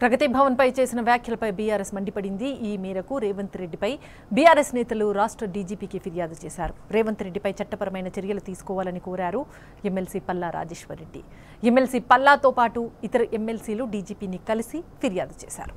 ప్రగతి భవన్పై చేసిన వ్యాఖ్యలపై బీఆర్ఎస్ మండిపడింది ఈ మేరకు రేవంత్ రెడ్డిపై బీఆర్ఎస్ నేతలు రాష్ట్ర డీజీపీకి ఫిర్యాదు చేశారు రేవంత్ రెడ్డిపై చట్టపరమైన చర్యలు తీసుకోవాలని కోరారు ఎమ్మెల్సీ పల్లా రాజేశ్వర్ రెడ్డి ఎమ్మెల్సీ పల్లాతో పాటు ఇతర ఎమ్మెల్సీలు డీజీపీని కలిసి ఫిర్యాదు చేశారు